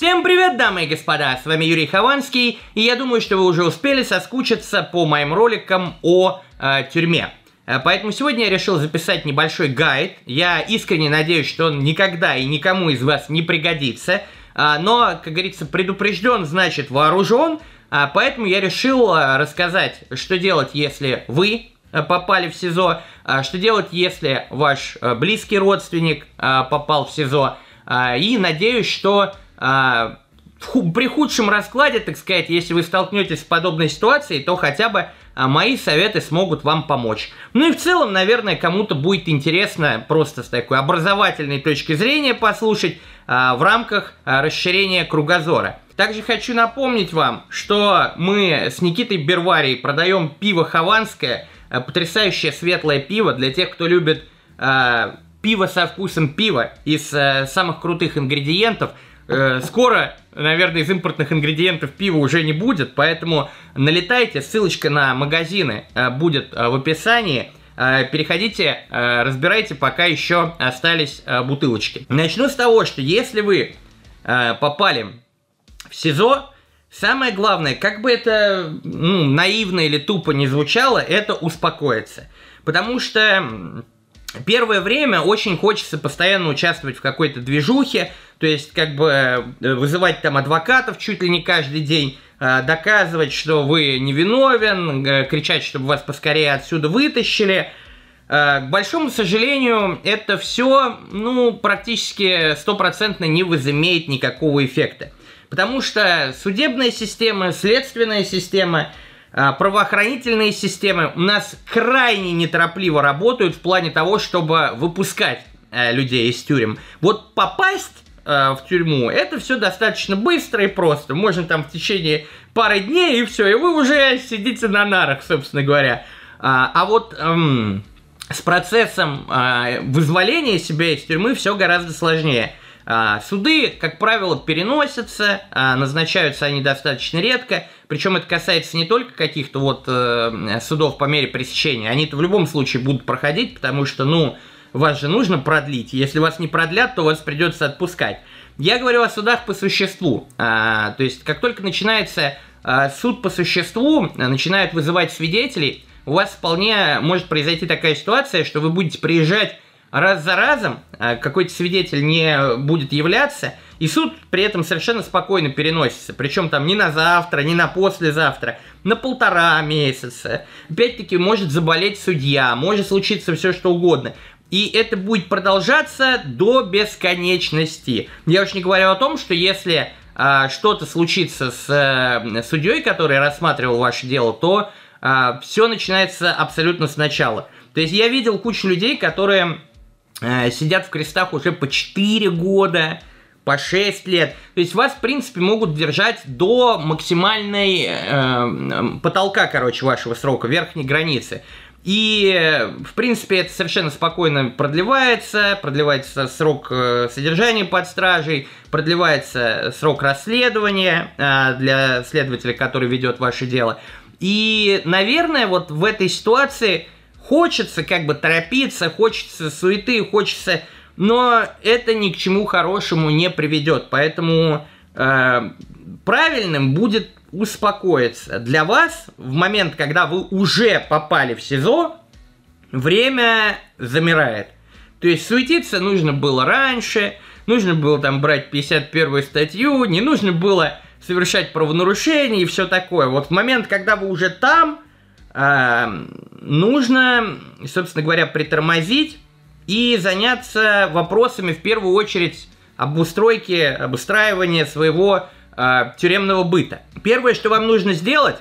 Всем привет, дамы и господа, с вами Юрий Хованский, и я думаю, что вы уже успели соскучиться по моим роликам о э, тюрьме. Э, поэтому сегодня я решил записать небольшой гайд. Я искренне надеюсь, что он никогда и никому из вас не пригодится. Э, но, как говорится, предупрежден, значит вооружен. Э, поэтому я решил рассказать, что делать, если вы попали в СИЗО, что делать, если ваш близкий родственник попал в СИЗО. И надеюсь, что а, в, при худшем раскладе, так сказать, если вы столкнетесь с подобной ситуацией, то хотя бы а, мои советы смогут вам помочь. Ну и в целом, наверное, кому-то будет интересно просто с такой образовательной точки зрения послушать а, в рамках а, расширения кругозора. Также хочу напомнить вам, что мы с Никитой Берварией продаем пиво «Хованское», а, потрясающее светлое пиво для тех, кто любит э, пиво со вкусом пива из э, самых крутых ингредиентов – Э, скоро, наверное, из импортных ингредиентов пива уже не будет, поэтому налетайте, ссылочка на магазины э, будет э, в описании. Переходите, разбирайте, пока еще остались бутылочки. Начну с того, что если вы попали в СИЗО, самое главное, как бы это ну, наивно или тупо не звучало, это успокоиться. Потому что первое время очень хочется постоянно участвовать в какой-то движухе, то есть, как бы, э, вызывать там адвокатов чуть ли не каждый день, э, доказывать, что вы невиновен, кричать, чтобы вас поскорее отсюда вытащили. Э, к большому сожалению, это все, ну, практически стопроцентно не возымеет никакого эффекта. Потому что судебная система, следственная система, правоохранительные системы у нас крайне неторопливо работают в плане того, чтобы выпускать людей из тюрем. Вот попасть Э, в тюрьму. Это все достаточно быстро и просто. Можно там в течение пары дней и все, и вы уже сидите на нарах, собственно говоря. А, а вот эм, с процессом э, вызволения себя из тюрьмы все гораздо сложнее. А, суды, как правило, переносятся, а, назначаются они достаточно редко. Причем это касается не только каких-то вот э, судов по мере пресечения. Они-то в любом случае будут проходить, потому что, ну, вас же нужно продлить. Если вас не продлят, то вас придется отпускать. Я говорю о судах по существу. А, то есть, как только начинается а, суд по существу, а, начинают вызывать свидетелей, у вас вполне может произойти такая ситуация, что вы будете приезжать раз за разом, а, какой-то свидетель не будет являться, и суд при этом совершенно спокойно переносится. Причем там не на завтра, не на послезавтра, на полтора месяца. Опять-таки может заболеть судья, может случиться все что угодно. И это будет продолжаться до бесконечности. Я уж не говорю о том, что если э, что-то случится с э, судьей, который рассматривал ваше дело, то э, а, все начинается абсолютно сначала. То есть я видел кучу людей, которые э, сидят в крестах уже по 4 года, по 6 лет. То есть вас, в принципе, могут держать до максимальной э, потолка, короче, вашего срока, верхней границы. И, в принципе, это совершенно спокойно продлевается, продлевается срок э, содержания под стражей, продлевается срок расследования э, для следователя, который ведет ваше дело. И, наверное, вот в этой ситуации хочется как бы торопиться, хочется суеты, хочется... Но это ни к чему хорошему не приведет. Поэтому э, правильным будет успокоиться. Для вас, в момент, когда вы уже попали в СИЗО, время замирает. То есть суетиться нужно было раньше, нужно было там брать 51 статью, не нужно было совершать правонарушение и все такое. Вот в момент, когда вы уже там, э, нужно, собственно говоря, притормозить и заняться вопросами в первую очередь обустройки, обустраивания своего э, тюремного быта. Первое, что вам нужно сделать,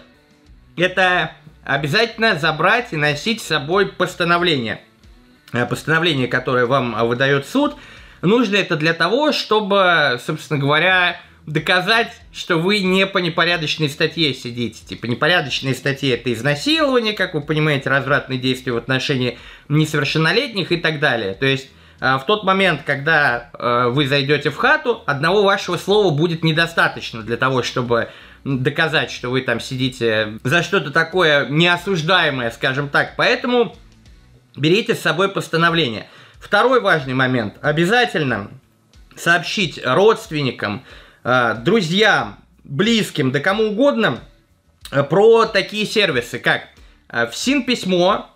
это обязательно забрать и носить с собой постановление. Э, постановление, которое вам э, выдает суд. Нужно это для того, чтобы, собственно говоря, доказать, что вы не по непорядочной статье сидите. Типа непорядочные статьи это изнасилование, как вы понимаете, развратные действия в отношении несовершеннолетних и так далее. То есть Э, в тот момент, когда э, вы зайдете в хату, одного вашего слова будет недостаточно для того, чтобы доказать, что вы там сидите за что-то такое неосуждаемое, скажем так. Поэтому берите с собой постановление. Второй важный момент. Обязательно сообщить родственникам, э, друзьям, близким, да кому угодно про такие сервисы, как в СИН-письмо,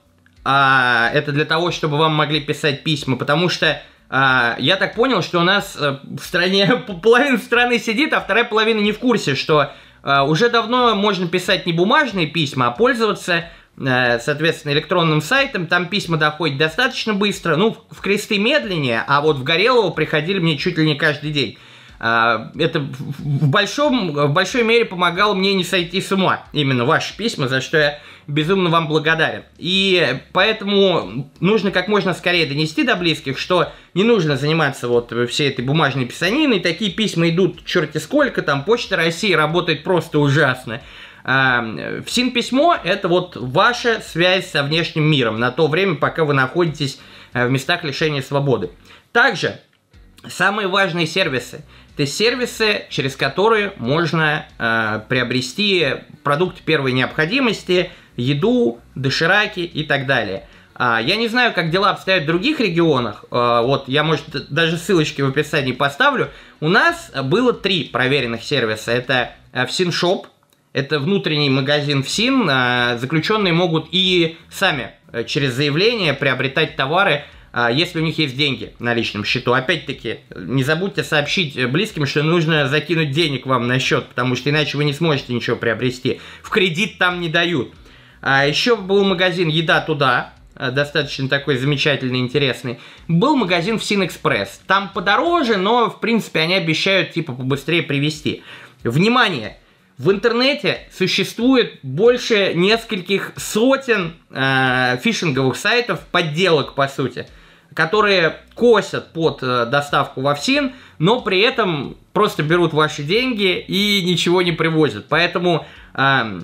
а, это для того, чтобы вам могли писать письма, потому что а, я так понял, что у нас э, в стране половина страны сидит, а вторая половина не в курсе, что а, уже давно можно писать не бумажные письма, а пользоваться э, соответственно, электронным сайтом, там письма доходят достаточно быстро, ну, в кресты медленнее, а вот в Горелого приходили мне чуть ли не каждый день. А, это в, большом, в большой мере помогало мне не сойти с ума. Именно ваши письма, за что я безумно вам благодарен. И поэтому нужно как можно скорее донести до близких, что не нужно заниматься вот всей этой бумажной писаниной. Такие письма идут черти сколько, там Почта России работает просто ужасно. А, в СИН-письмо это вот ваша связь со внешним миром на то время, пока вы находитесь э, в местах лишения свободы. Также самые важные сервисы – это сервисы, через которые можно э, приобрести продукты первой необходимости, еду, дошираки и так далее. А, я не знаю, как дела обстоят в других регионах. А, вот я, может, даже ссылочки в описании поставлю. У нас было три проверенных сервиса. Это э, Всиншоп, это внутренний магазин ВСИН. А, заключенные могут и сами через заявление приобретать товары а, если у них есть деньги на личном счету. Опять-таки, не забудьте сообщить э, близким, что нужно закинуть денег вам на счет, потому что иначе вы не сможете ничего приобрести. В кредит там не дают. А еще был магазин «Еда туда», э, достаточно такой замечательный, интересный. Был магазин в Синэкспресс. Там подороже, но, в принципе, они обещают, типа, побыстрее привезти. Внимание! В интернете существует больше нескольких сотен э, фишинговых сайтов, подделок, по сути которые косят под э, доставку вакцин, но при этом просто берут ваши деньги и ничего не привозят. Поэтому э,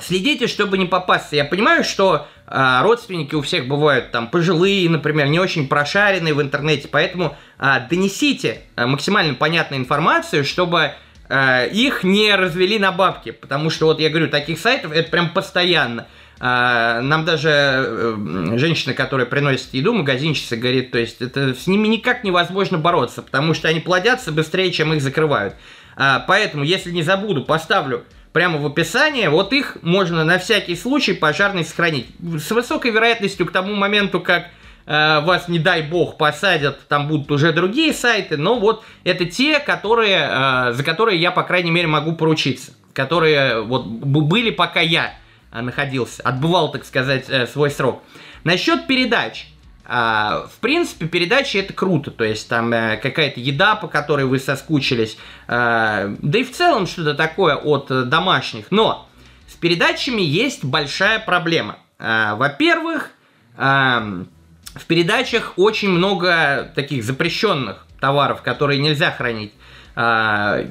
следите, чтобы не попасться. Я понимаю, что э, родственники у всех бывают там пожилые, например, не очень прошаренные в интернете, поэтому э, донесите э, максимально понятную информацию, чтобы э, их не развели на бабки, потому что вот я говорю, таких сайтов это прям постоянно – а, нам даже э, женщина, которая приносит еду, магазинщица, говорит, то есть это с ними никак невозможно бороться, потому что они плодятся быстрее, чем их закрывают. А, поэтому, если не забуду, поставлю прямо в описании. Вот их можно на всякий случай пожарный сохранить. С высокой вероятностью к тому моменту, как э, вас, не дай бог, посадят, там будут уже другие сайты, но вот это те, которые, э, за которые я, по крайней мере, могу поручиться, которые вот были пока я а, находился, отбывал, так сказать, э, свой срок. Насчет передач. А, в принципе, передачи это круто, то есть там э, какая-то еда, по которой вы соскучились, а, да и в целом что-то такое от э, домашних. Но с передачами есть большая проблема. во-первых, в передачах очень много таких запрещенных товаров, которые нельзя хранить. А,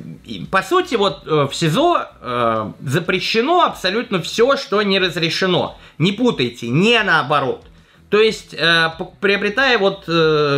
по сути, вот э, в СИЗО э, запрещено абсолютно все, что не разрешено. Не путайте, не наоборот. То есть, э, приобретая вот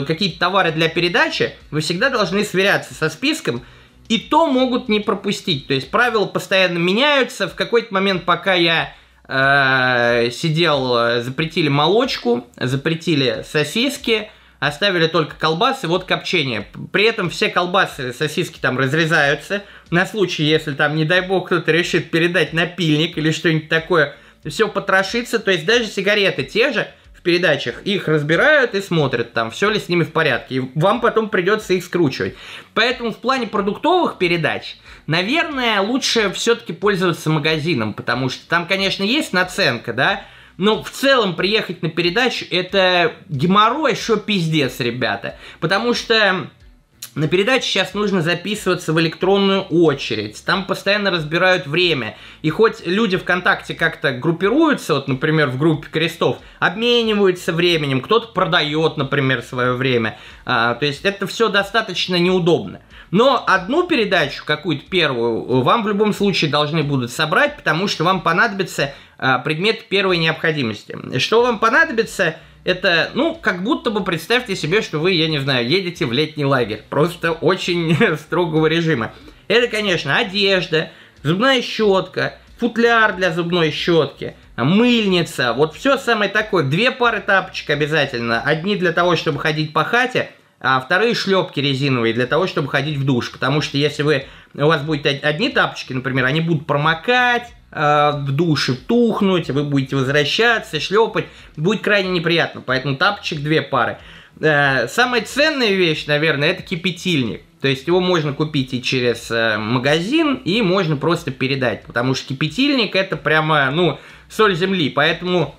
какие-то товары для передачи, вы всегда должны сверяться со списком, и то могут не пропустить. То есть, правила постоянно меняются. В какой-то момент, пока я сидел, запретили молочку, запретили сосиски, Оставили только колбасы, вот копчение. При этом все колбасы, сосиски там разрезаются. На случай, если там, не дай бог, кто-то решит передать напильник или что-нибудь такое, все потрошится. То есть даже сигареты те же в передачах, их разбирают и смотрят там, все ли с ними в порядке. И вам потом придется их скручивать. Поэтому в плане продуктовых передач, наверное, лучше все-таки пользоваться магазином, потому что там, конечно, есть наценка, да, но в целом приехать на передачу это геморрой, еще пиздец, ребята. Потому что на передаче сейчас нужно записываться в электронную очередь. Там постоянно разбирают время. И хоть люди ВКонтакте как-то группируются, вот, например, в группе крестов, обмениваются временем, кто-то продает, например, свое время. А, то есть это все достаточно неудобно. Но одну передачу, какую-то первую, вам в любом случае должны будут собрать, потому что вам понадобится а, предмет первой необходимости. Что вам понадобится, это, ну, как будто бы представьте себе, что вы, я не знаю, едете в летний лагерь. Просто очень строгого режима. Это, конечно, одежда, зубная щетка, футляр для зубной щетки, мыльница, вот все самое такое. Две пары тапочек обязательно. Одни для того, чтобы ходить по хате, а вторые шлепки резиновые для того, чтобы ходить в душ. Потому что если вы, у вас будут одни тапочки, например, они будут промокать, Э, в душе тухнуть, вы будете возвращаться, шлепать, будет крайне неприятно, поэтому тапочек две пары. Э, самая ценная вещь, наверное, это кипятильник. То есть его можно купить и через э, магазин, и можно просто передать, потому что кипятильник это прямо, ну, соль земли, поэтому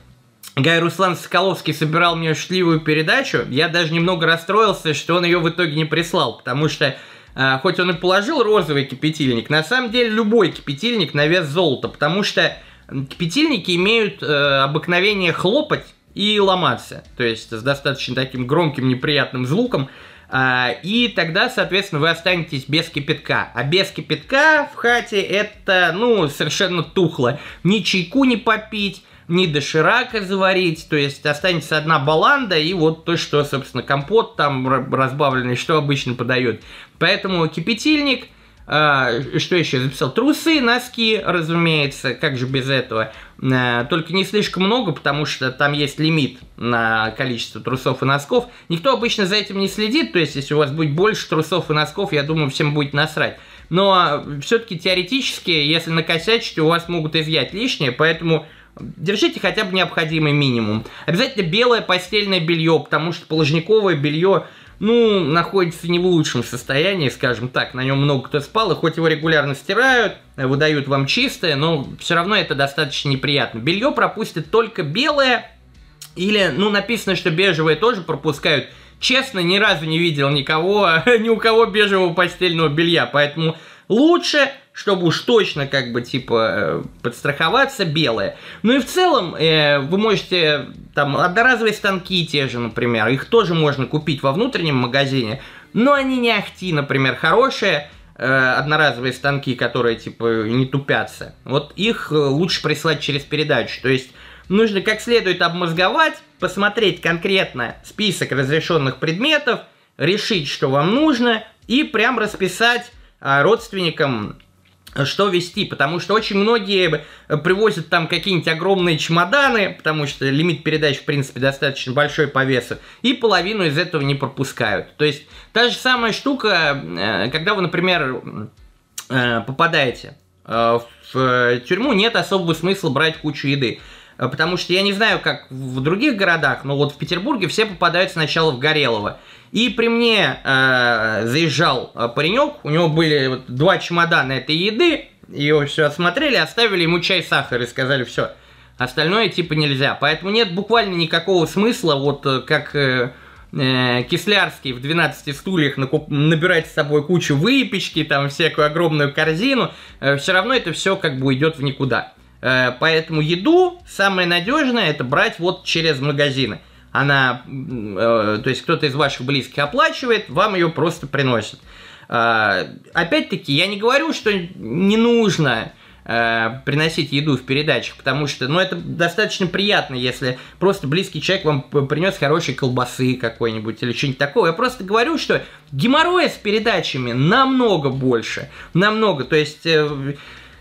Гай Руслан Соколовский собирал мне шутливую передачу, я даже немного расстроился, что он ее в итоге не прислал, потому что а, хоть он и положил розовый кипятильник, на самом деле любой кипятильник на вес золота, потому что кипятильники имеют э, обыкновение хлопать и ломаться, то есть с достаточно таким громким неприятным звуком, а, и тогда, соответственно, вы останетесь без кипятка. А без кипятка в хате это, ну, совершенно тухло. Ни чайку не попить, не доширака заварить, то есть останется одна баланда и вот то, что, собственно, компот там разбавленный, что обычно подают. Поэтому кипятильник, э, что еще записал, трусы, носки, разумеется, как же без этого, э, только не слишком много, потому что там есть лимит на количество трусов и носков. Никто обычно за этим не следит, то есть если у вас будет больше трусов и носков, я думаю, всем будет насрать но а, все-таки теоретически, если накосячить, у вас могут изъять лишнее, поэтому Держите хотя бы необходимый минимум. Обязательно белое постельное белье, потому что положниковое белье, ну, находится не в лучшем состоянии, скажем так. На нем много кто спал, и хоть его регулярно стирают, э, выдают вам чистое, но все равно это достаточно неприятно. Белье пропустит только белое, или, ну, написано, что бежевое тоже пропускают. Честно, ни разу не видел никого, ни у кого бежевого постельного белья, поэтому Лучше, чтобы уж точно, как бы, типа, э, подстраховаться, белые. Ну и в целом, э, вы можете, там, одноразовые станки те же, например, их тоже можно купить во внутреннем магазине, но они не ахти, например, хорошие, э, одноразовые станки, которые, типа, не тупятся. Вот их э, лучше прислать через передачу. То есть нужно как следует обмозговать, посмотреть конкретно список разрешенных предметов, решить, что вам нужно, и прям расписать а, родственникам э, что вести, потому что очень многие э, привозят там какие-нибудь огромные чемоданы, потому что лимит передач, в принципе, достаточно большой по весу, и половину из этого не пропускают. То есть, та же самая штука, э, когда вы, например, попадаете в тюрьму, нет особого смысла брать кучу еды. Потому что я не знаю, как в других городах, но вот в Петербурге все попадают сначала в Горелого. И при мне э, заезжал э, паренек, у него были вот два чемодана этой еды, его все осмотрели, оставили ему чай, сахар и сказали, все, остальное типа нельзя. Поэтому нет буквально никакого смысла, вот э, как э, э, Кислярский в 12 стульях накуп, набирать с собой кучу выпечки, там всякую огромную корзину, э, все равно это все как бы уйдет в никуда. Э, поэтому еду самое надежное это брать вот через магазины она, э, то есть кто-то из ваших близких оплачивает, вам ее просто приносят. А, опять-таки, я не говорю, что не нужно э, приносить еду в передачах, потому что, ну, это достаточно приятно, если просто близкий человек вам принес хорошей колбасы какой-нибудь или что-нибудь такое. Я просто говорю, что геморроя с передачами намного больше, намного, то есть... Э,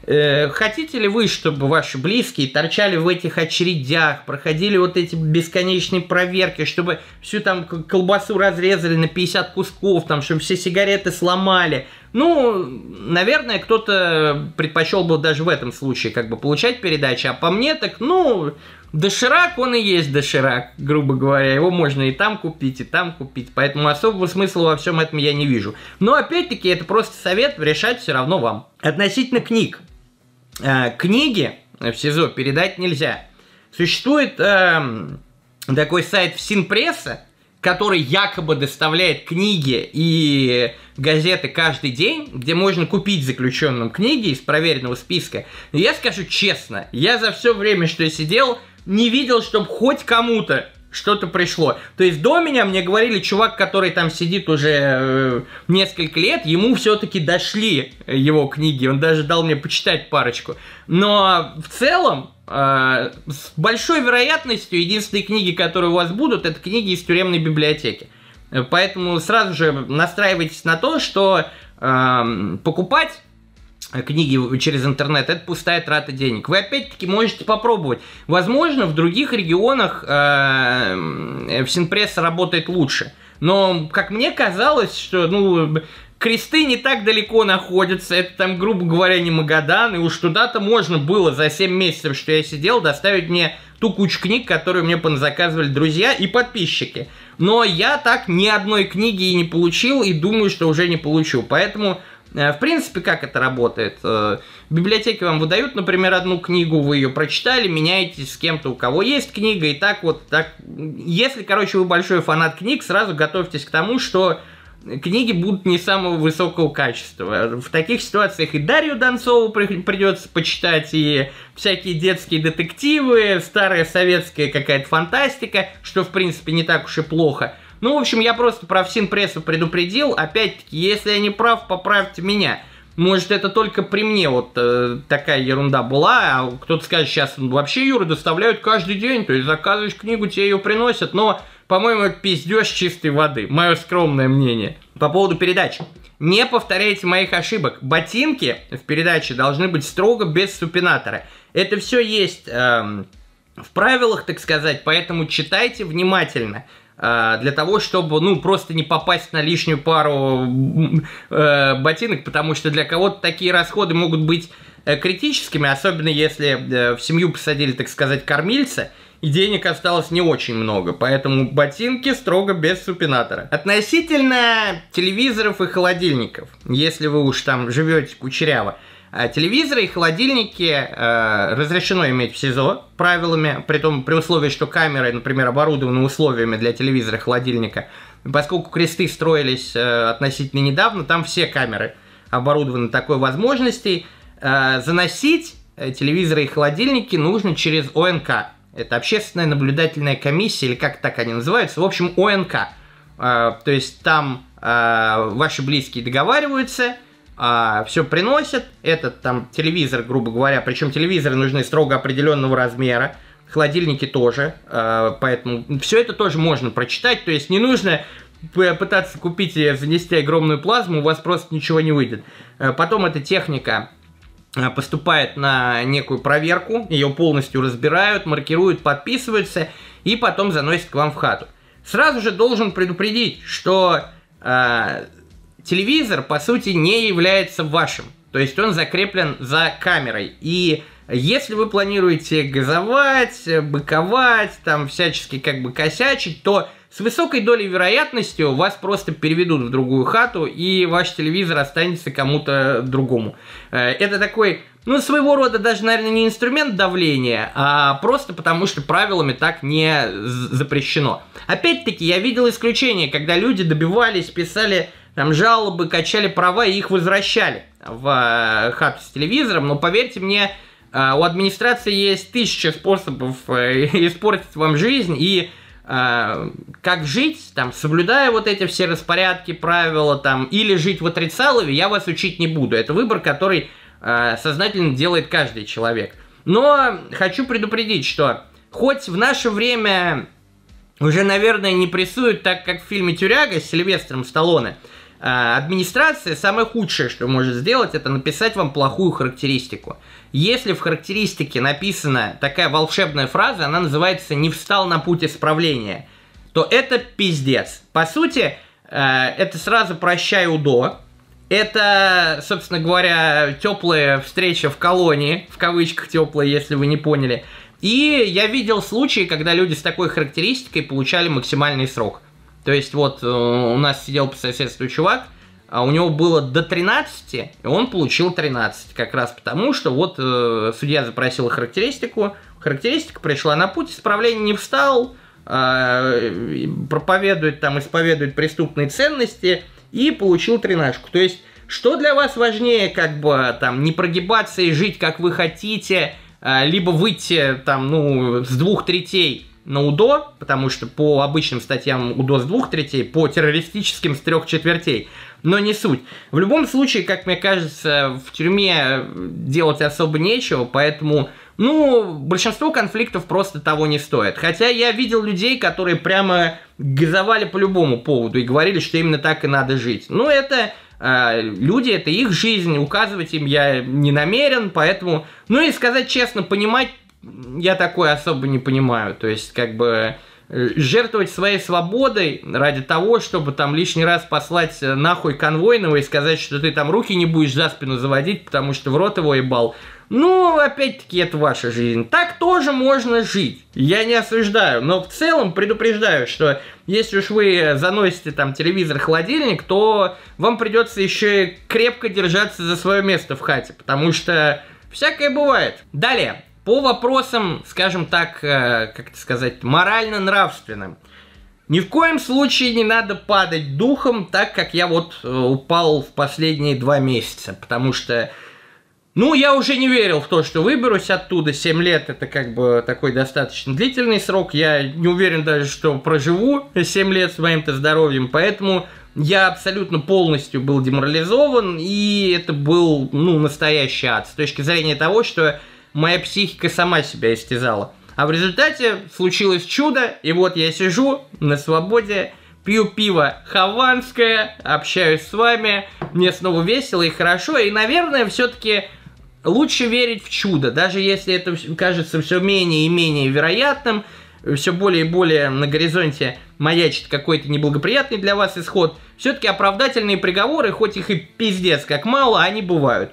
Э, хотите ли вы, чтобы ваши близкие торчали в этих очередях, проходили вот эти бесконечные проверки, чтобы всю там колбасу разрезали на 50 кусков, там, чтобы все сигареты сломали? Ну, наверное, кто-то предпочел бы даже в этом случае как бы получать передачи, а по мне так, ну, доширак он и есть доширак, грубо говоря. Его можно и там купить, и там купить, поэтому особого смысла во всем этом я не вижу. Но опять-таки это просто совет, решать все равно вам. Относительно книг. Э, книги в СИЗО передать нельзя. Существует э, такой сайт в Синпресса, который якобы доставляет книги и газеты каждый день, где можно купить заключенным книги из проверенного списка. Но я скажу честно, я за все время, что я сидел, не видел, чтобы хоть кому-то что-то пришло. То есть до меня мне говорили, чувак, который там сидит уже э, несколько лет, ему все-таки дошли э, его книги, он даже дал мне почитать парочку. Но в целом, э, с большой вероятностью, единственные книги, которые у вас будут, это книги из тюремной библиотеки. Э, поэтому сразу же настраивайтесь на то, что э, покупать книги через интернет, это пустая трата денег. Вы опять-таки можете попробовать. Возможно, в других регионах э, Всинпресс э, работает лучше. Но, как мне казалось, что, ну, кресты не так далеко находятся, это там, грубо говоря, не Магадан, и уж туда-то можно было за 7 месяцев, что я сидел, доставить мне ту кучу книг, которую мне заказывали друзья и подписчики. Но я так ни одной книги и не получил, и думаю, что уже не получу. Поэтому Э, в принципе, как это работает? Э, в библиотеке вам выдают, например, одну книгу, вы ее прочитали, меняетесь с кем-то, у кого есть книга, и так вот, так... Если, короче, вы большой фанат книг, сразу готовьтесь к тому, что книги будут не самого высокого качества. В таких ситуациях и Дарью Донцову придется почитать, и всякие детские детективы, старая советская какая-то фантастика, что, в принципе, не так уж и плохо – ну, в общем, я просто про всем-прессу предупредил. Опять-таки, если я не прав, поправьте меня. Может, это только при мне вот э, такая ерунда была, а кто-то скажет, сейчас вообще Юры доставляют каждый день, то есть заказываешь книгу, тебе ее приносят, но, по-моему, это пиздеж чистой воды, мое скромное мнение. По поводу передач. Не повторяйте моих ошибок. Ботинки в передаче должны быть строго без супинатора. Это все есть э, в правилах, так сказать, поэтому читайте внимательно. А, для того, чтобы, ну, просто не попасть на лишнюю пару э, ботинок, потому что для кого-то такие расходы могут быть э, критическими, особенно если э, в семью посадили, так сказать, кормильца, и денег осталось не очень много, поэтому ботинки строго без супинатора. Относительно телевизоров и холодильников, если вы уж там живете кучеряво, Э, телевизоры и холодильники э, разрешено иметь в СИЗО правилами, при том при условии, что камеры, например, оборудованы условиями для телевизора и холодильника. Поскольку кресты строились э, относительно недавно, там все камеры оборудованы такой возможностью. Э, заносить э, телевизоры и холодильники нужно через ОНК. Это общественная наблюдательная комиссия, или как так они называются. В общем, ОНК. Э, то есть там э, ваши близкие договариваются – а, все приносят, этот там телевизор, грубо говоря, причем телевизоры нужны строго определенного размера, холодильники тоже, а, поэтому все это тоже можно прочитать, то есть не нужно пытаться купить и э, занести огромную плазму, у вас просто ничего не выйдет. Э, потом эта техника э, поступает на некую проверку, ее полностью разбирают, маркируют, подписываются и потом заносят к вам в хату. Сразу же должен предупредить, что э, телевизор, по сути, не является вашим. То есть он закреплен за камерой. И если вы планируете газовать, быковать, там всячески как бы косячить, то с высокой долей вероятности вас просто переведут в другую хату, и ваш телевизор останется кому-то другому. Э, это такой, ну, своего рода даже, наверное, не инструмент давления, а просто потому, что правилами так не запрещено. Опять-таки, я видел исключения, когда люди добивались, писали там жалобы, качали права и их возвращали в э, хату с телевизором. Но поверьте мне, э, у администрации есть тысяча способов э, испортить вам жизнь и как жить, там, соблюдая вот эти все распорядки, правила, там, или жить в отрицалове, я вас учить не буду. Это выбор, который сознательно делает каждый человек. Но хочу предупредить, что хоть в наше время уже, наверное, не прессуют так, как в фильме «Тюряга» с Сильвестром Сталлоне – а, администрация самое худшее, что может сделать, это написать вам плохую характеристику. Если в характеристике написана такая волшебная фраза, она называется «не встал на путь исправления», то это пиздец. По сути, э, это сразу «прощай УДО», это, собственно говоря, теплая встреча в колонии, в кавычках теплая, если вы не поняли. И я видел случаи, когда люди с такой характеристикой получали максимальный срок. То есть вот э, у нас сидел по соседству чувак, а у него было до 13, и он получил 13, как раз потому, что вот э, судья запросил характеристику, характеристика пришла на путь, исправление не встал, э, проповедует там, исповедует преступные ценности и получил 13. То есть, что для вас важнее, как бы там, не прогибаться и жить, как вы хотите, э, либо выйти там, ну, с двух третей на УДО, потому что по обычным статьям УДО с двух третей, по террористическим с трех четвертей. Но не суть. В любом случае, как мне кажется, в тюрьме э, делать особо нечего, поэтому, ну, большинство конфликтов просто того не стоит. Хотя я видел людей, которые прямо газовали по любому поводу и говорили, что именно так и надо жить. Но ну, это э, люди, это их жизнь, указывать им я не намерен, поэтому, ну и сказать честно, понимать я такое особо не понимаю. То есть, как бы э, жертвовать своей свободой ради того, чтобы там лишний раз послать э, нахуй конвойного и сказать, что ты там руки не будешь за спину заводить, потому что в рот его ебал. Ну, опять-таки, это ваша жизнь. Так тоже можно жить. Я не осуждаю, но в целом предупреждаю, что если уж вы заносите там телевизор, холодильник, то вам придется еще крепко держаться за свое место в хате, потому что всякое бывает. Далее. По вопросам, скажем так, э, как это сказать, морально-нравственным. Ни в коем случае не надо падать духом, так как я вот э, упал в последние два месяца, потому что, ну, я уже не верил в то, что выберусь оттуда. 7 лет это как бы такой достаточно длительный срок. Я не уверен даже, что проживу 7 лет с моим-то здоровьем, поэтому я абсолютно полностью был деморализован, и это был, ну, настоящий ад с точки зрения того, что моя психика сама себя истязала. А в результате случилось чудо, и вот я сижу на свободе, пью пиво хаванское, общаюсь с вами, мне снова весело и хорошо, и, наверное, все-таки лучше верить в чудо, даже если это кажется все менее и менее вероятным, все более и более на горизонте маячит какой-то неблагоприятный для вас исход, все-таки оправдательные приговоры, хоть их и пиздец как мало, они бывают.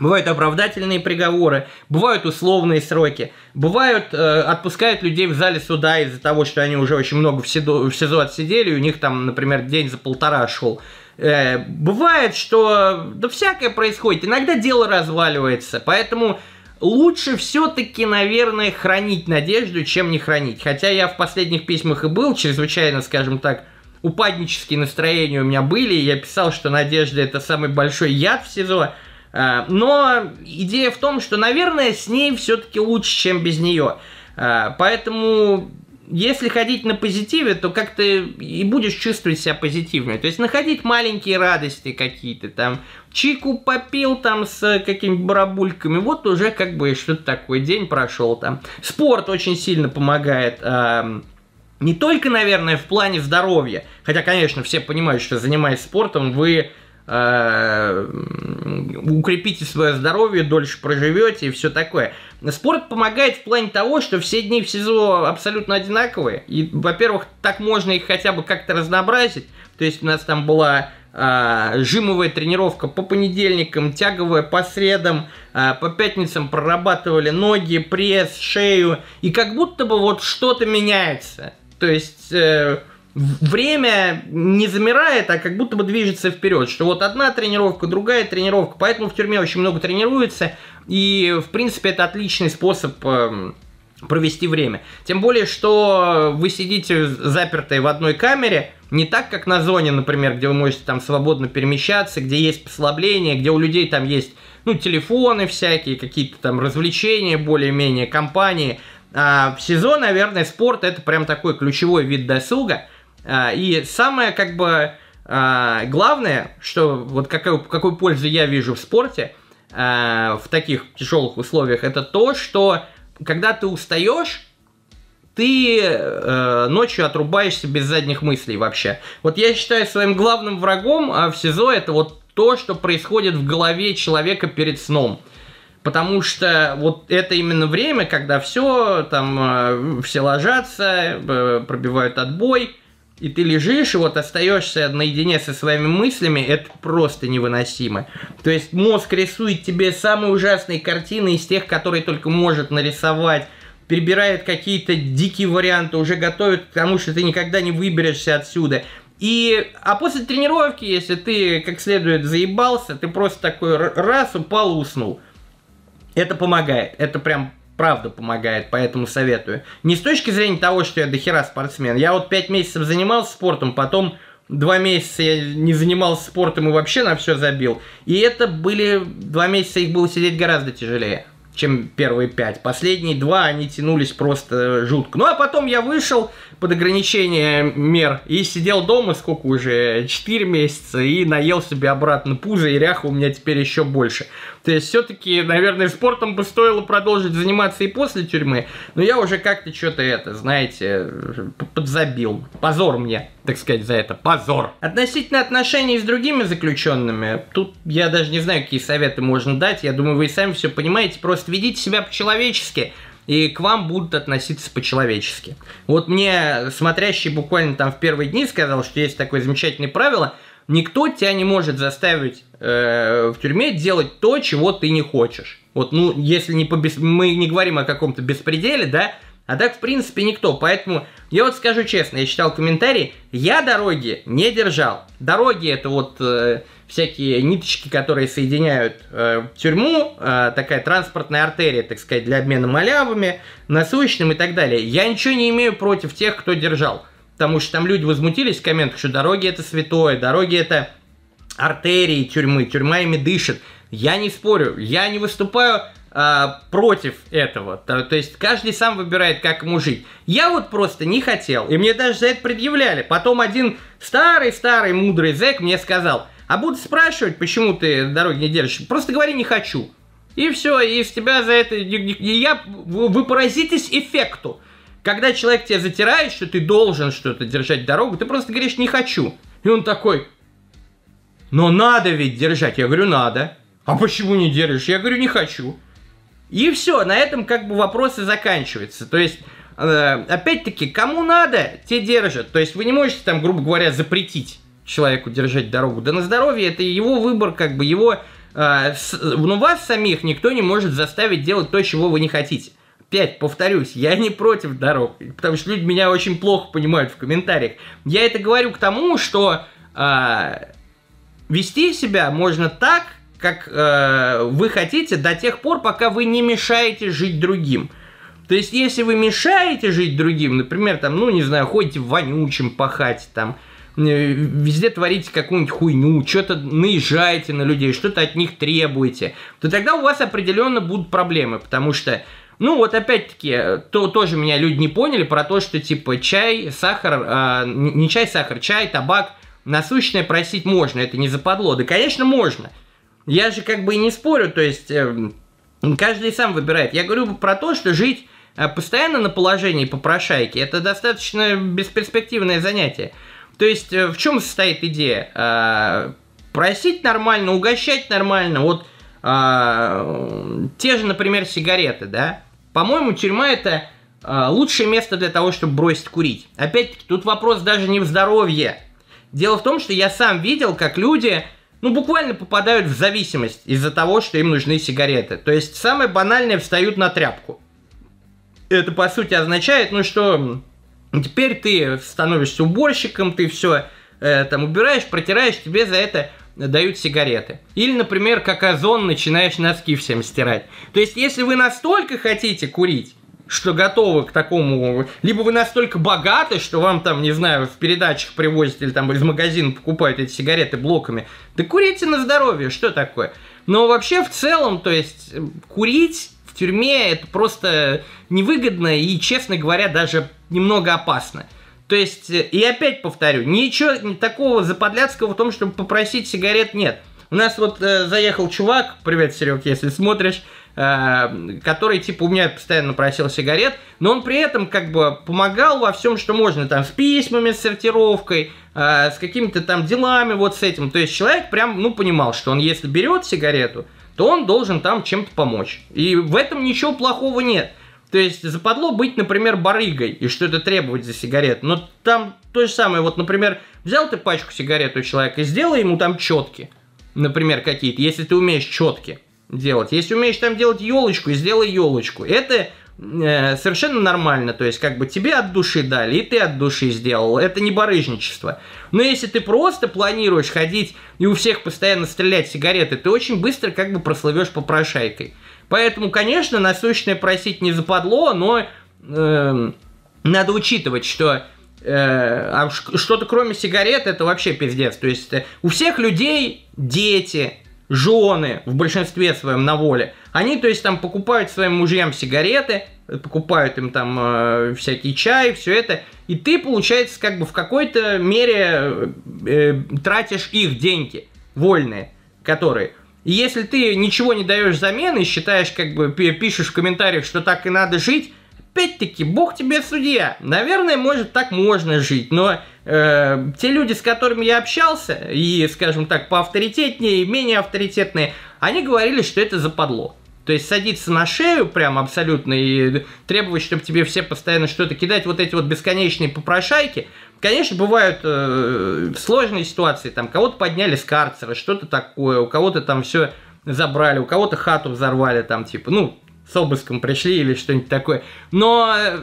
Бывают оправдательные приговоры, бывают условные сроки, бывают, э, отпускают людей в зале суда из-за того, что они уже очень много в СИЗО, в СИЗО отсидели, у них там, например, день за полтора шел. Э, бывает, что да всякое происходит, иногда дело разваливается, поэтому лучше все-таки, наверное, хранить надежду, чем не хранить. Хотя я в последних письмах и был чрезвычайно, скажем так, упаднические настроения у меня были, я писал, что надежда это самый большой яд в СИЗО, Э, но идея в том, что, наверное, с ней все-таки лучше, чем без нее. Э, поэтому если ходить на позитиве, то как то и будешь чувствовать себя позитивно. То есть находить маленькие радости какие-то, там, чику попил там с какими-то барабульками, вот уже как бы что-то такое, день прошел там. Спорт очень сильно помогает. Э, не только, наверное, в плане здоровья, хотя, конечно, все понимают, что занимаясь спортом, вы Э, укрепите свое здоровье, дольше проживете и все такое. Спорт помогает в плане того, что все дни в СИЗО абсолютно одинаковые. И, во-первых, так можно их хотя бы как-то разнообразить. То есть у нас там была э, жимовая тренировка по понедельникам, тяговая по средам, э, по пятницам прорабатывали ноги, пресс, шею. И как будто бы вот что-то меняется. То есть... Э, время не замирает, а как будто бы движется вперед, что вот одна тренировка, другая тренировка, поэтому в тюрьме очень много тренируется, и, в принципе, это отличный способ эм, провести время. Тем более, что вы сидите запертые в одной камере, не так, как на зоне, например, где вы можете там свободно перемещаться, где есть послабление, где у людей там есть, ну, телефоны всякие, какие-то там развлечения более-менее, компании. А в сезон, наверное, спорт это прям такой ключевой вид досуга – а, и самое, как бы, а, главное, что вот какую, какую пользу я вижу в спорте а, в таких тяжелых условиях, это то, что когда ты устаешь, ты э, ночью отрубаешься без задних мыслей вообще. Вот я считаю своим главным врагом а в СИЗО это вот то, что происходит в голове человека перед сном. Потому что вот это именно время, когда все, там, э, все ложатся, э, пробивают отбой, и ты лежишь, и вот остаешься наедине со своими мыслями, это просто невыносимо. То есть мозг рисует тебе самые ужасные картины из тех, которые только может нарисовать, перебирает какие-то дикие варианты, уже готовит к тому, что ты никогда не выберешься отсюда. И, а после тренировки, если ты как следует заебался, ты просто такой раз упал и уснул. Это помогает, это прям правда помогает, поэтому советую. Не с точки зрения того, что я дохера спортсмен. Я вот 5 месяцев занимался спортом, потом 2 месяца я не занимался спортом и вообще на все забил. И это были... 2 месяца их было сидеть гораздо тяжелее чем первые пять. Последние два, они тянулись просто жутко. Ну, а потом я вышел под ограничение мер и сидел дома, сколько уже, четыре месяца, и наел себе обратно пузо, и ряха у меня теперь еще больше. То есть все-таки, наверное, спортом бы стоило продолжить заниматься и после тюрьмы, но я уже как-то что-то это, знаете, подзабил. Позор мне, так сказать, за это. Позор. Относительно отношений с другими заключенными, тут я даже не знаю, какие советы можно дать. Я думаю, вы и сами все понимаете. Просто ведите себя по-человечески и к вам будут относиться по-человечески. Вот мне смотрящий буквально там в первые дни сказал, что есть такое замечательное правило – Никто тебя не может заставить э, в тюрьме делать то, чего ты не хочешь. Вот, ну, если не по бес... мы не говорим о каком-то беспределе, да, а так, в принципе, никто. Поэтому я вот скажу честно, я читал комментарии, я дороги не держал. Дороги это вот э, всякие ниточки, которые соединяют э, тюрьму, э, такая транспортная артерия, так сказать, для обмена малявами, насущным и так далее. Я ничего не имею против тех, кто держал. Потому что там люди возмутились в комментах, что дороги это святое, дороги это артерии тюрьмы, тюрьма ими дышит. Я не спорю, я не выступаю а, против этого. То, то есть каждый сам выбирает, как ему жить. Я вот просто не хотел, и мне даже за это предъявляли. Потом один старый-старый мудрый зэк мне сказал, а будут спрашивать, почему ты дороги не держишь, просто говори «не хочу». И все, и с тебя за это... И я, вы поразитесь эффекту. Когда человек тебя затирает, что ты должен что-то держать дорогу, ты просто говоришь «не хочу». И он такой, но надо ведь держать. Я говорю, надо. А почему не держишь? Я говорю, не хочу. И все, на этом как бы вопросы заканчиваются. То есть, э, опять-таки, кому надо, те держат. То есть вы не можете там, грубо говоря, запретить человеку держать дорогу. Да на здоровье это его выбор, как бы его... Э, ну, вас самих никто не может заставить делать то, чего вы не хотите опять повторюсь, я не против дорог, потому что люди меня очень плохо понимают в комментариях. Я это говорю к тому, что э, вести себя можно так, как э, вы хотите, до тех пор, пока вы не мешаете жить другим. То есть, если вы мешаете жить другим, например, там, ну, не знаю, ходите вонючим пахать, там, э, везде творите какую-нибудь хуйню, что-то наезжаете на людей, что-то от них требуете, то тогда у вас определенно будут проблемы, потому что ну, вот опять-таки, э, то, тоже меня люди не поняли про то, что, типа, чай, сахар, э, не чай, сахар, чай, табак, насущное просить можно, это не западло. Да, конечно, можно. Я же как бы и не спорю, то есть, э, каждый сам выбирает. Я говорю про то, что жить э, постоянно на положении попрошайки, это достаточно бесперспективное занятие. То есть, э, в чем состоит идея? Э, просить нормально, угощать нормально, вот... А, те же, например, сигареты, да? По-моему, тюрьма это э, лучшее место для того, чтобы бросить курить. Опять-таки, тут вопрос даже не в здоровье. Дело в том, что я сам видел, как люди, ну, буквально попадают в зависимость из-за того, что им нужны сигареты. То есть, самое банальное, встают на тряпку. Это, по сути, означает, ну, что теперь ты становишься уборщиком, ты все э, там убираешь, протираешь, тебе за это дают сигареты. Или, например, как озон, начинаешь носки всем стирать. То есть, если вы настолько хотите курить, что готовы к такому, либо вы настолько богаты, что вам там, не знаю, в передачах привозят или там из магазина покупают эти сигареты блоками, да курите на здоровье, что такое? Но вообще в целом, то есть, э, курить в тюрьме это просто невыгодно и, честно говоря, даже немного опасно. То есть, э, и опять повторю, ничего такого заподляцкого в том, чтобы попросить сигарет, нет. У нас вот э, заехал чувак, привет, Серег, если смотришь, э, который, типа, у меня постоянно просил сигарет, но он при этом, как бы, помогал во всем, что можно, там, с письмами, с сортировкой, э, с какими-то там делами, вот с этим. То есть человек прям, ну, понимал, что он, если берет сигарету, то он должен там чем-то помочь. И в этом ничего плохого нет. То есть западло быть, например, барыгой и что это требовать за сигарет. Но там то же самое. Вот, например, взял ты пачку сигарет у человека и сделай ему там четки. Например, какие-то, если ты умеешь четки делать. Если умеешь там делать елочку, сделай елочку. Это э, совершенно нормально. То есть, как бы тебе от души дали, и ты от души сделал. Это не барыжничество. Но если ты просто планируешь ходить и у всех постоянно стрелять сигареты, ты очень быстро как бы прослывешь попрошайкой. Поэтому, конечно, насущное просить не западло, но э, надо учитывать, что э, а что-то кроме сигарет это вообще пиздец. То есть э, у всех людей дети, жены в большинстве своем на воле. Они, то есть, там покупают своим мужьям сигареты, покупают им там э, всякий чай, все это. И ты, получается, как бы в какой-то мере э, э тратишь их деньги вольные, которые. И если ты ничего не даешь взамен и считаешь, как бы пишешь в комментариях, что так и надо жить, опять-таки, бог тебе судья. Наверное, может, так можно жить, но э, те люди, с которыми я общался, и, скажем так, поавторитетнее и менее авторитетные, они говорили, что это западло. То есть садиться на шею прям абсолютно и требовать, чтобы тебе все постоянно что-то кидать, вот эти вот бесконечные попрошайки, Конечно, бывают э, сложные ситуации, там кого-то подняли с карцера, что-то такое, у кого-то там все забрали, у кого-то хату взорвали, там типа, ну, с обыском пришли или что-нибудь такое. Но, э,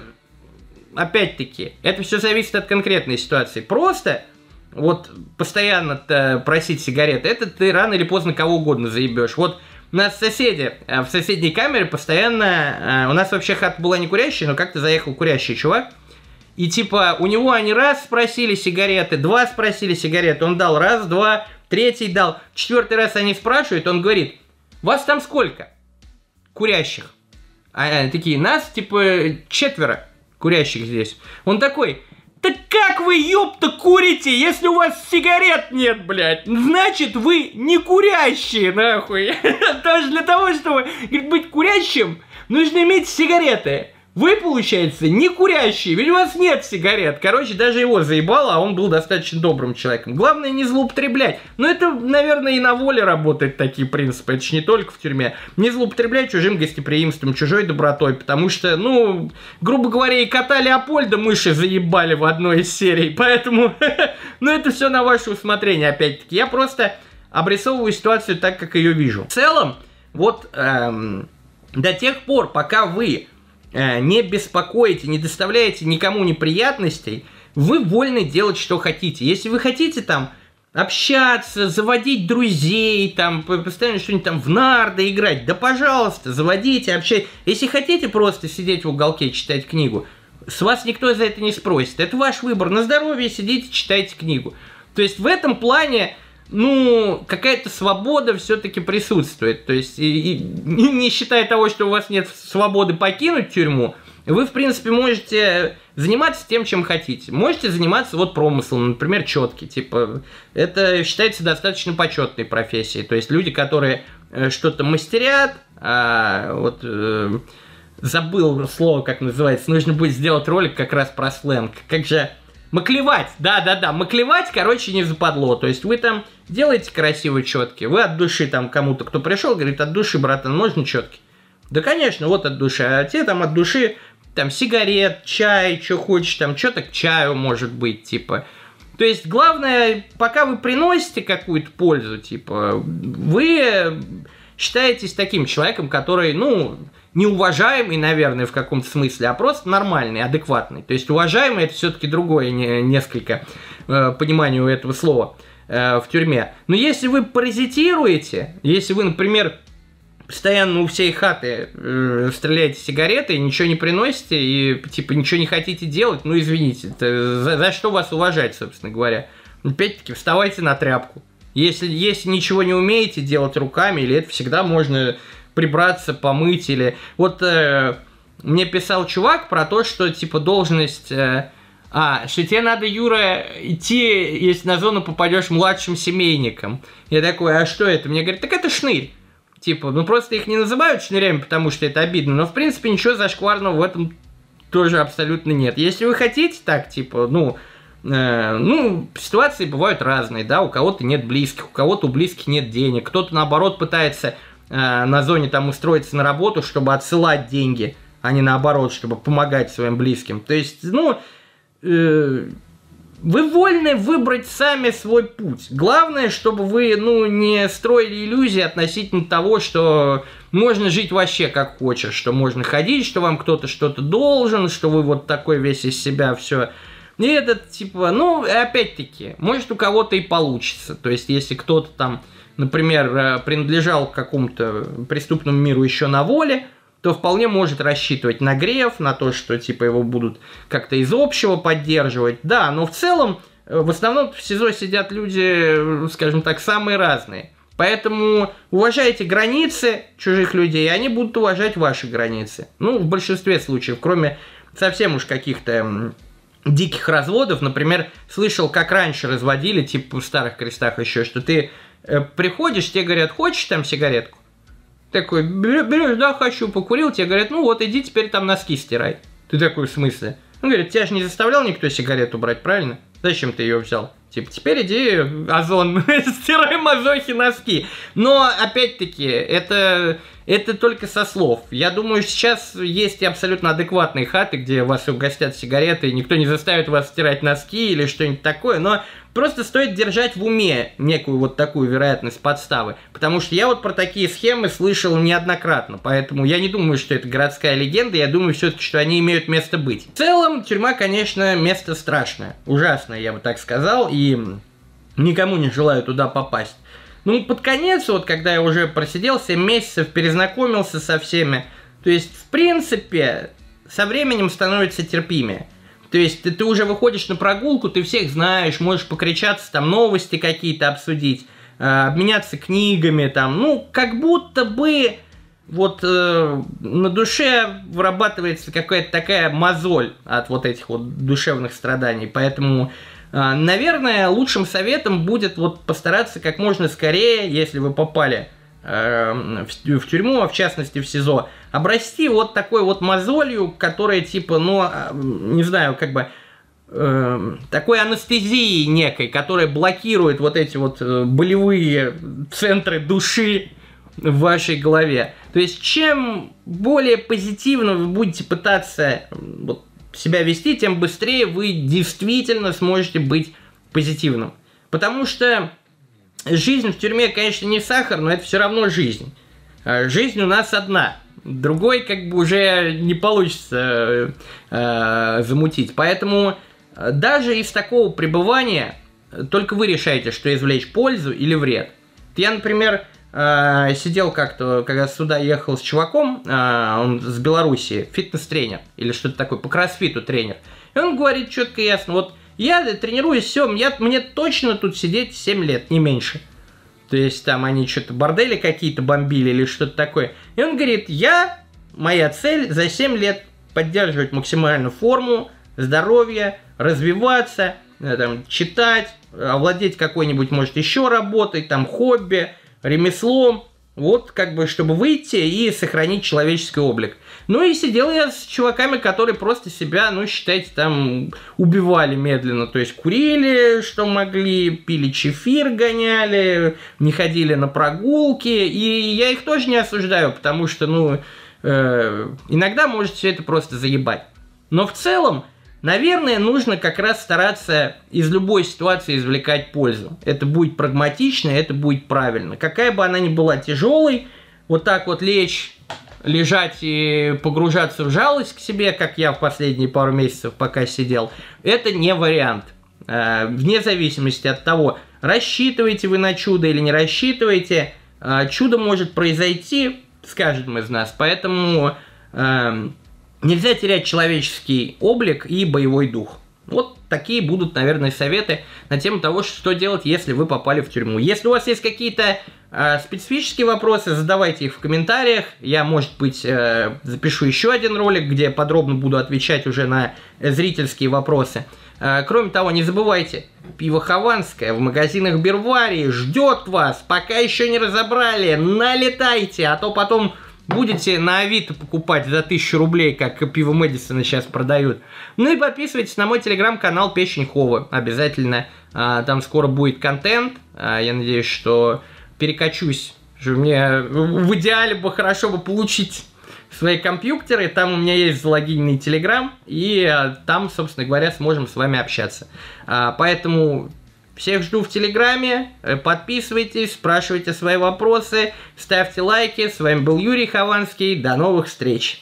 опять-таки, это все зависит от конкретной ситуации. Просто вот постоянно э, просить сигареты, это ты рано или поздно кого угодно заебешь. Вот у нас соседи э, в соседней камере постоянно... У нас вообще хата была не курящая, но как-то заехал курящий чувак – и типа у него они раз спросили сигареты, два спросили сигареты, он дал раз, два, третий дал. Четвертый раз они спрашивают, он говорит, вас там сколько курящих? А они такие, нас типа четверо курящих здесь. Он такой, так как вы, ёпта, курите, если у вас сигарет нет, блядь? Значит, вы не курящие, нахуй. Даже для того, чтобы быть курящим, нужно иметь сигареты. Вы, получается, не курящие, ведь у вас нет сигарет. Короче, даже его заебало, а он был достаточно добрым человеком. Главное не злоупотреблять. Но это, наверное, и на воле работают такие принципы. Это же не только в тюрьме. Не злоупотреблять чужим гостеприимством, чужой добротой. Потому что, ну, грубо говоря, и кота Леопольда мыши заебали в одной из серий. Поэтому, ну, это все на ваше усмотрение, опять-таки. Я просто обрисовываю ситуацию так, как ее вижу. В целом, вот эм, до тех пор, пока вы Э, не беспокоите, не доставляете никому неприятностей, вы вольны делать, что хотите. Если вы хотите там общаться, заводить друзей, там, постоянно что-нибудь там в нарды играть, да пожалуйста, заводите, общайтесь. Если хотите просто сидеть в уголке и читать книгу, с вас никто за это не спросит. Это ваш выбор. На здоровье сидите, читайте книгу. То есть в этом плане ну, какая-то свобода все-таки присутствует. То есть, и, и, не считая того, что у вас нет свободы покинуть тюрьму, вы, в принципе, можете заниматься тем, чем хотите. Можете заниматься вот промыслом, например, четки. Типа, это считается достаточно почетной профессией. То есть, люди, которые э, что-то мастерят, а, вот... Э, забыл слово, как называется. Нужно будет сделать ролик как раз про сленг. Как же Маклевать, да-да-да, маклевать, короче, не западло. То есть вы там делаете красивые четки, вы от души там кому-то, кто пришел, говорит, от души, братан, можно четки? Да, конечно, вот от души. А те там от души, там, сигарет, чай, что хочешь, там, что-то к чаю может быть, типа. То есть, главное, пока вы приносите какую-то пользу, типа, вы считаетесь таким человеком, который, ну, неуважаемый, наверное, в каком-то смысле, а просто нормальный, адекватный. То есть уважаемый это все-таки другое не, несколько э, понимание у этого слова э, в тюрьме. Но если вы паразитируете, если вы, например, постоянно у всей хаты э, стреляете сигареты, ничего не приносите и типа ничего не хотите делать, ну извините, за, за что вас уважать, собственно говоря? Ну, опять-таки, вставайте на тряпку. Если, если ничего не умеете делать руками, или это всегда можно прибраться, помыть или... Вот э, мне писал чувак про то, что, типа, должность... Э, а, что тебе надо, Юра, идти, если на зону попадешь младшим семейником. Я такой, а что это? Мне говорят, так это шнырь. Типа, ну просто их не называют шнырями, потому что это обидно. Но, в принципе, ничего зашкварного в этом тоже абсолютно нет. Если вы хотите так, типа, ну, э, ну, ситуации бывают разные, да, у кого-то нет близких, у кого-то у близких нет денег, кто-то, наоборот, пытается Э, на зоне там устроиться на работу, чтобы отсылать деньги, а не наоборот, чтобы помогать своим близким. То есть, ну, э, вы вольны выбрать сами свой путь. Главное, чтобы вы, ну, не строили иллюзии относительно того, что можно жить вообще как хочешь, что можно ходить, что вам кто-то что-то должен, что вы вот такой весь из себя все... Всё и этот, типа, ну, опять-таки, может, у кого-то и получится. То есть, если кто-то там, например, э, принадлежал к какому-то преступному миру еще на воле, то вполне может рассчитывать на греф, на то, что, типа, его будут как-то из общего поддерживать. Да, но в целом, э, в основном в СИЗО сидят люди, э, скажем так, самые разные. Поэтому уважайте границы чужих людей, и они будут уважать ваши границы. Ну, в большинстве случаев, кроме совсем уж каких-то диких разводов, например, слышал, как раньше разводили, типа в старых крестах еще, что ты э, приходишь, тебе говорят, хочешь там сигаретку? Такой, берешь, да, хочу, покурил, тебе говорят, ну вот, иди теперь там носки стирай. Ты такой, в смысле? ну говорит, тебя же не заставлял никто сигарету брать, правильно? Зачем ты ее взял? Типа, теперь иди, э, озон, стирай мазохи носки. Но, опять-таки, это это только со слов. Я думаю, сейчас есть абсолютно адекватные хаты, где вас угостят сигареты, и никто не заставит вас стирать носки или что-нибудь такое, но просто стоит держать в уме некую вот такую вероятность подставы. Потому что я вот про такие схемы слышал неоднократно, поэтому я не думаю, что это городская легенда, я думаю все-таки, что они имеют место быть. В целом, тюрьма, конечно, место страшное, ужасное, я бы так сказал, и никому не желаю туда попасть. Ну, под конец, вот когда я уже просидел 7 месяцев, перезнакомился со всеми, то есть, в принципе, со временем становится терпимее. То есть ты, ты уже выходишь на прогулку, ты всех знаешь, можешь покричаться, там новости какие-то обсудить, э, обменяться книгами, там, ну, как будто бы вот э, на душе вырабатывается какая-то такая мозоль от вот этих вот душевных страданий, поэтому а, наверное, лучшим советом будет вот постараться как можно скорее, если вы попали э, в тюрьму, а в частности в СИЗО, обрасти вот такой вот мозолью, которая типа, ну, а, не знаю, как бы эм, такой анестезии некой, которая блокирует вот эти вот э, болевые центры души в вашей голове. То есть, чем более позитивно вы будете пытаться вот, себя вести, тем быстрее вы действительно сможете быть позитивным. Потому что жизнь в тюрьме, конечно, не сахар, но это все равно жизнь. А, жизнь у нас одна. Другой как бы уже не получится э, э замутить. Поэтому э, даже из такого пребывания только вы решаете, что извлечь пользу или вред. Я, например, а, сидел как-то, когда сюда ехал с чуваком, а, он с Белоруссии, фитнес-тренер или что-то такое, по кроссфиту тренер. И он говорит четко и ясно, вот я тренируюсь, все, мне, мне точно тут сидеть 7 лет, не меньше. То есть там они что-то бордели какие-то бомбили или что-то такое. И он говорит, я, моя цель за 7 лет поддерживать максимальную форму, здоровье, развиваться, э, там, читать, э, овладеть какой-нибудь, может, еще работой, там, хобби, ремесло, вот как бы, чтобы выйти и сохранить человеческий облик. Ну и сидел я с чуваками, которые просто себя, ну считайте, там убивали медленно. То есть курили, что могли, пили чефир, гоняли, не ходили на прогулки. И я их тоже не осуждаю, потому что, ну, э, иногда можете все это просто заебать. Но в целом, Наверное, нужно как раз стараться из любой ситуации извлекать пользу. Это будет прагматично, это будет правильно. Какая бы она ни была тяжелой, вот так вот лечь, лежать и погружаться в жалость к себе, как я в последние пару месяцев пока сидел, это не вариант. Э, вне зависимости от того, рассчитываете вы на чудо или не рассчитываете, э, чудо может произойти с каждым из нас. Поэтому эм, Нельзя терять человеческий облик и боевой дух. Вот такие будут, наверное, советы на тему того, что делать, если вы попали в тюрьму. Если у вас есть какие-то э, специфические вопросы, задавайте их в комментариях. Я, может быть, э, запишу еще один ролик, где подробно буду отвечать уже на зрительские вопросы. Э, кроме того, не забывайте, пиво Хованское в магазинах Берварии ждет вас, пока еще не разобрали. Налетайте, а то потом будете на Авито покупать за 1000 рублей, как пиво Мэдисона сейчас продают. Ну и подписывайтесь на мой телеграм-канал Печень Хова. Обязательно а, там скоро будет контент. А, я надеюсь, что перекачусь. Мне в идеале бы хорошо бы получить свои компьютеры, там у меня есть залогиненный телеграм, и а, там, собственно говоря, сможем с вами общаться. Поэтому всех жду в Телеграме. Э, подписывайтесь, спрашивайте свои вопросы, ставьте лайки. С вами был Юрий Хованский. До новых встреч!